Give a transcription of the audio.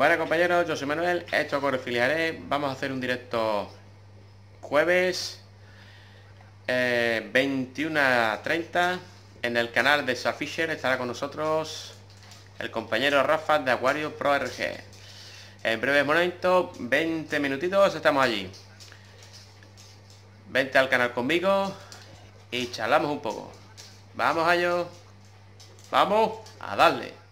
Bueno compañeros, yo soy Manuel, esto correfiliaré, vamos a hacer un directo jueves eh, 21.30 en el canal de Safisher estará con nosotros el compañero Rafa de Acuario Pro RG. En breves momentos, 20 minutitos, estamos allí. Vente al canal conmigo y charlamos un poco. Vamos a ello. Vamos a darle.